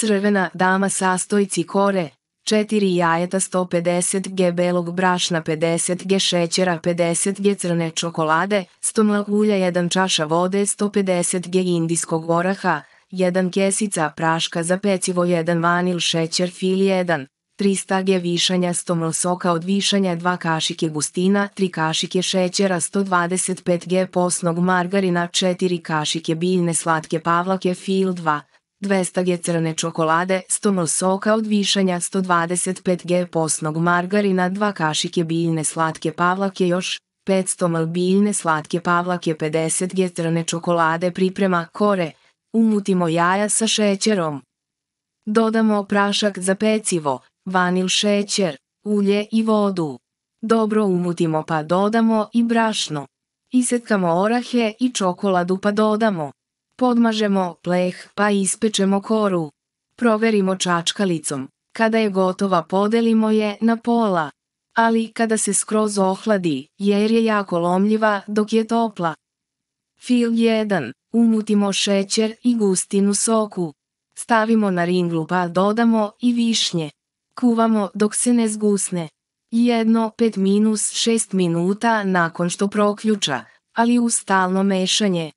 Crvena dama sastojci kore, 4 jajeta 150 g belog brašna 50 g šećera 50 g crne čokolade, 100 ml ulja 1 čaša vode 150 g indijskog oraha, 1 kesica praška za pecivo 1 vanil šećer fil 1, 300 g višanja 100 ml soka od višanja 2 kašike gustina 3 kašike šećera 125 g posnog margarina 4 kašike biljne slatke pavlake fil 2 200 g crne čokolade, 100 ml soka od višanja, 125 g posnog margarina, 2 kašike biljne slatke pavlake još, 500 ml biljne slatke pavlake, 50 g crne čokolade priprema kore, umutimo jaja sa šećerom. Dodamo prašak za pecivo, vanil šećer, ulje i vodu. Dobro umutimo pa dodamo i brašno. Isetkamo orahe i čokoladu pa dodamo. Podmažemo pleh pa ispečemo koru. Proverimo čačkalicom. Kada je gotova podelimo je na pola. Ali kada se skroz ohladi, jer je jako lomljiva dok je topla. Fil 1. Umutimo šećer i gustinu soku. Stavimo na ringlu pa dodamo i višnje. Kuvamo dok se ne zgusne. Jedno 5 6 minuta nakon što proključa, ali u stalno mešanje.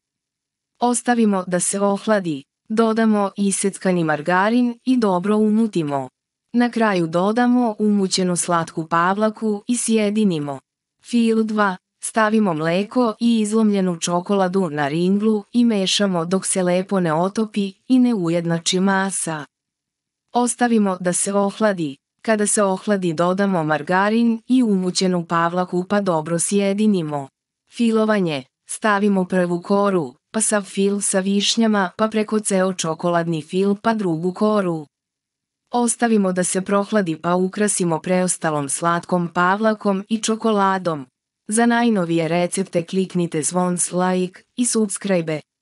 Ostavimo da se ohladi, dodamo iseckani margarin i dobro umutimo. Na kraju dodamo umućenu slatku pavlaku i sjedinimo. Fil 2. Stavimo mleko i izlomljenu čokoladu na ringlu i mešamo dok se lepo ne otopi i ne ujednači masa. Ostavimo da se ohladi. Kada se ohladi dodamo margarin i umućenu pavlaku pa dobro sjedinimo. Filovanje. Stavimo prvu koru, pa sav fil sa višnjama, pa preko ceo čokoladni fil pa drugu koru. Ostavimo da se prohladi pa ukrasimo preostalom slatkom pavlakom i čokoladom. Za najnovije recepte kliknite zvon like i subscribe.